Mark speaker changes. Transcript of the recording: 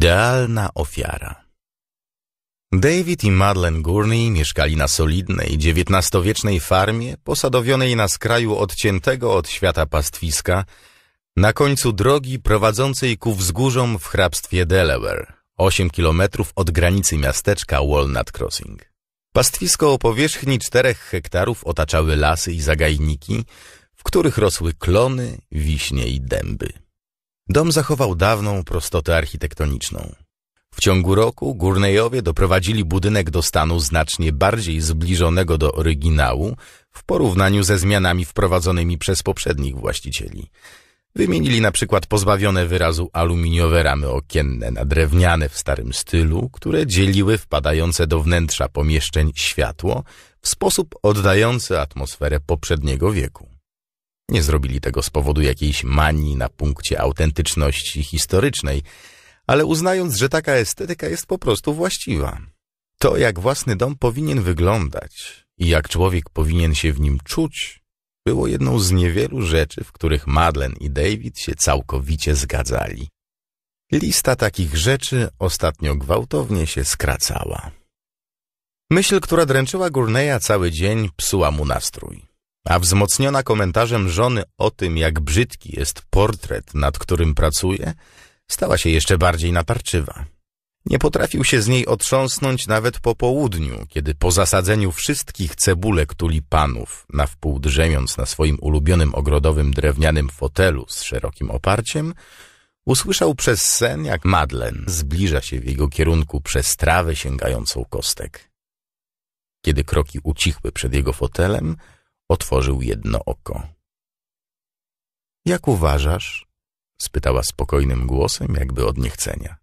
Speaker 1: Idealna ofiara. David i Madeleine Gurney mieszkali na solidnej, dziewiętnastowiecznej farmie posadowionej na skraju odciętego od świata pastwiska, na końcu drogi prowadzącej ku wzgórzom w hrabstwie Delaware, 8 kilometrów od granicy miasteczka Walnut Crossing. Pastwisko o powierzchni czterech hektarów otaczały lasy i zagajniki, w których rosły klony, wiśnie i dęby. Dom zachował dawną prostotę architektoniczną. W ciągu roku Górnejowie doprowadzili budynek do stanu znacznie bardziej zbliżonego do oryginału w porównaniu ze zmianami wprowadzonymi przez poprzednich właścicieli. Wymienili na przykład pozbawione wyrazu aluminiowe ramy okienne na drewniane w starym stylu, które dzieliły wpadające do wnętrza pomieszczeń światło w sposób oddający atmosferę poprzedniego wieku. Nie zrobili tego z powodu jakiejś manii na punkcie autentyczności historycznej, ale uznając, że taka estetyka jest po prostu właściwa. To, jak własny dom powinien wyglądać i jak człowiek powinien się w nim czuć, było jedną z niewielu rzeczy, w których Madlen i David się całkowicie zgadzali. Lista takich rzeczy ostatnio gwałtownie się skracała. Myśl, która dręczyła Gurneya cały dzień, psuła mu nastrój a wzmocniona komentarzem żony o tym, jak brzydki jest portret, nad którym pracuje, stała się jeszcze bardziej natarczywa. Nie potrafił się z niej otrząsnąć nawet po południu, kiedy po zasadzeniu wszystkich cebulek tulipanów, na wpół drzemiąc na swoim ulubionym ogrodowym drewnianym fotelu z szerokim oparciem, usłyszał przez sen, jak Madlen zbliża się w jego kierunku przez trawę sięgającą kostek. Kiedy kroki ucichły przed jego fotelem, Otworzył jedno oko. Jak uważasz? spytała spokojnym głosem, jakby od niechcenia.